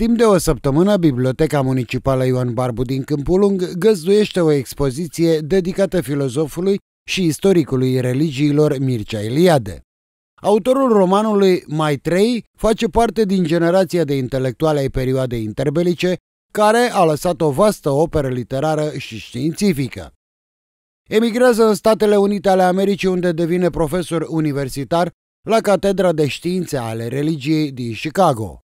Timp de o săptămână, Biblioteca Municipală Ioan Barbu din Câmpulung găzduiește o expoziție dedicată filozofului și istoricului religiilor Mircea Iliade. Autorul romanului Mai trei face parte din generația de intelectuale ai perioadei interbelice, care a lăsat o vastă operă literară și științifică. Emigrează în Statele Unite ale Americii, unde devine profesor universitar la Catedra de Științe ale Religiei din Chicago.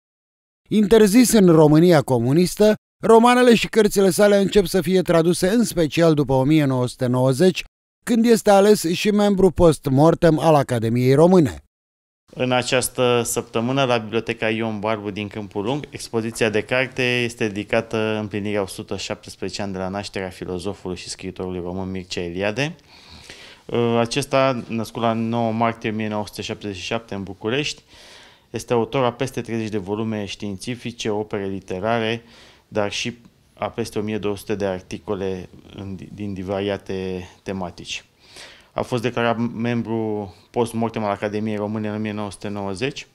Interzis în România comunistă, romanele și cărțile sale încep să fie traduse în special după 1990, când este ales și membru post-mortem al Academiei Române. În această săptămână, la Biblioteca Ion Barbu din Câmpul Lung, expoziția de carte este dedicată împlinirea 117 ani de la nașterea filozofului și scriitorului român Mircea Eliade. Acesta, născut la 9 martie 1977 în București, este autor a peste 30 de volume științifice, opere literare, dar și a peste 1200 de articole în, din divariate tematici. A fost declarat membru post-mortem al Academiei Române în 1990,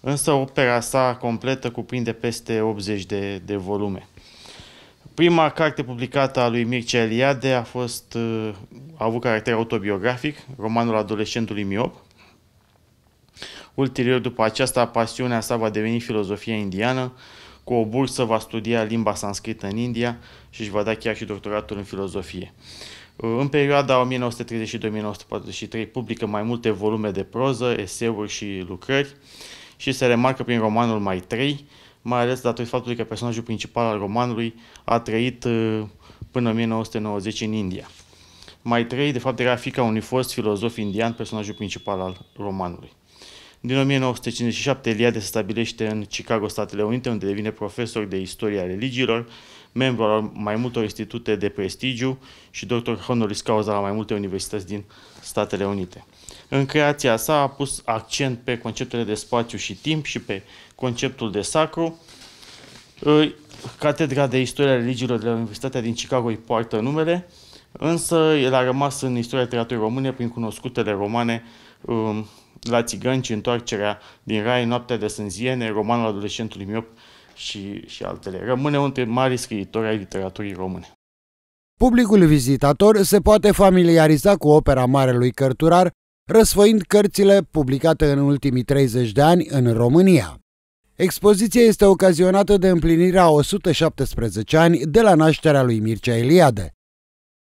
însă opera sa completă cuprinde peste 80 de, de volume. Prima carte publicată a lui Mircea Eliade a fost a avut caracter autobiografic, romanul adolescentului miop, Ulterior, după aceasta, pasiunea sa va deveni filozofia indiană, cu o bursă va studia limba sanscrită în India și își va da chiar și doctoratul în filozofie. În perioada 1932-1943 publică mai multe volume de proză, eseuri și lucrări și se remarcă prin romanul Mai 3, mai ales datorită faptului că personajul principal al romanului a trăit uh, până în 1990 în India. Mai 3, de fapt, era fica unui fost filozof indian, personajul principal al romanului. Din 1957, Eliade se stabilește în Chicago, Statele Unite, unde devine profesor de istoria religiilor, membru al mai multor institute de prestigiu și doctor honoris causa la mai multe universități din Statele Unite. În creația sa a pus accent pe conceptele de spațiu și timp și pe conceptul de sacru. Catedra de istoria religiilor de la Universitatea din Chicago îi poartă numele, însă el a rămas în istoria literaturii române prin cunoscutele romane um, la și Întoarcerea din Rai, Noaptea de Sânziene, Romanul Adolescentului Miop și, și altele. Rămâne unul dintre mari scriitori ai literaturii române. Publicul vizitator se poate familiariza cu opera Marelui Cărturar, răsfăind cărțile publicate în ultimii 30 de ani în România. Expoziția este ocazionată de împlinirea 117 ani de la nașterea lui Mircea Eliade.